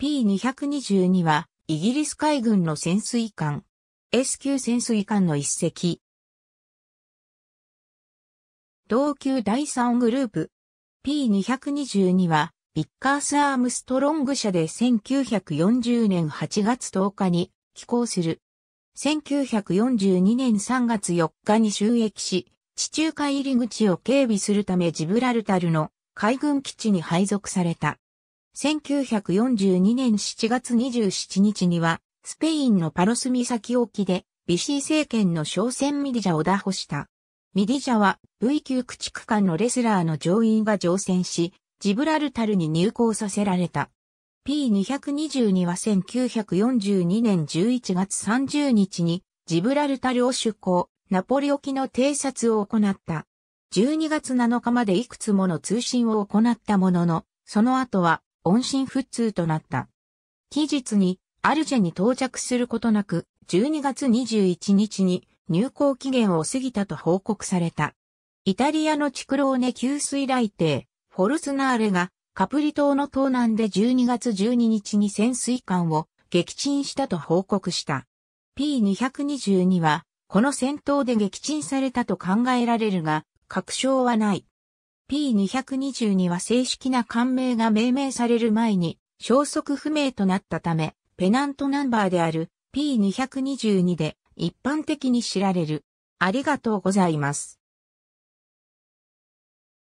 P222 は、イギリス海軍の潜水艦、S 級潜水艦の一隻。同級第3グループ、P222 は、ビッカース・アームストロング社で1940年8月10日に寄港する。1942年3月4日に収益し、地中海入り口を警備するためジブラルタルの海軍基地に配属された。1942年7月27日には、スペインのパロス岬沖で、ビシー政権の商船ミディジャを打破した。ミディジャは、V 級駆逐艦のレスラーの乗員が乗船し、ジブラルタルに入港させられた。P222 は1942年11月30日に、ジブラルタルを出港、ナポリ沖の偵察を行った。12月7日までいくつもの通信を行ったものの、その後は音信不通となった。期日にアルジェに到着することなく、12月21日に入港期限を過ぎたと報告された。イタリアのチクローネ給水雷艇、フォルスナーレがカプリ島の東南で12月12日に潜水艦を撃沈したと報告した。P222 はこの戦闘で撃沈されたと考えられるが、確証はない。P222 は正式な艦名が命名される前に消息不明となったため、ペナントナンバーである P222 で一般的に知られる。ありがとうございます。